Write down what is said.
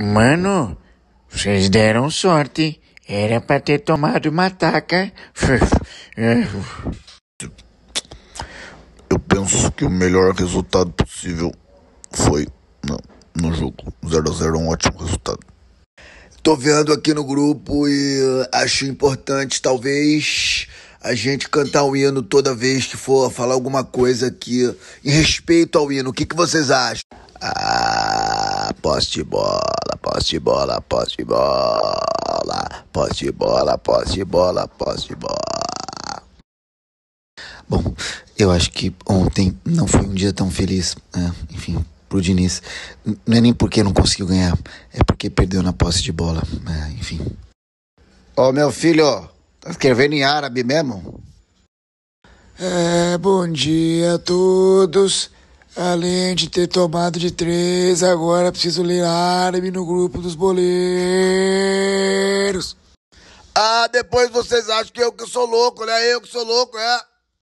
Mano, vocês deram sorte. Era pra ter tomado uma taca. É. Eu penso que o melhor resultado possível foi não, no jogo. 0x0 é um ótimo resultado. Tô vendo aqui no grupo e acho importante, talvez, a gente cantar o hino toda vez que for falar alguma coisa aqui em respeito ao hino. O que, que vocês acham? Ah, poste bola poste bola, poste bola, poste bola, poste bola, poste bola. Bom, eu acho que ontem não foi um dia tão feliz, né? enfim, pro Diniz. Não é nem porque não conseguiu ganhar, é porque perdeu na posse de bola, né? enfim. Ô meu filho, tá escrevendo em árabe mesmo? É, bom dia a todos. Além de ter tomado de três, agora preciso ler árabe no grupo dos boleiros. Ah, depois vocês acham que eu que sou louco, né? Eu que sou louco, é?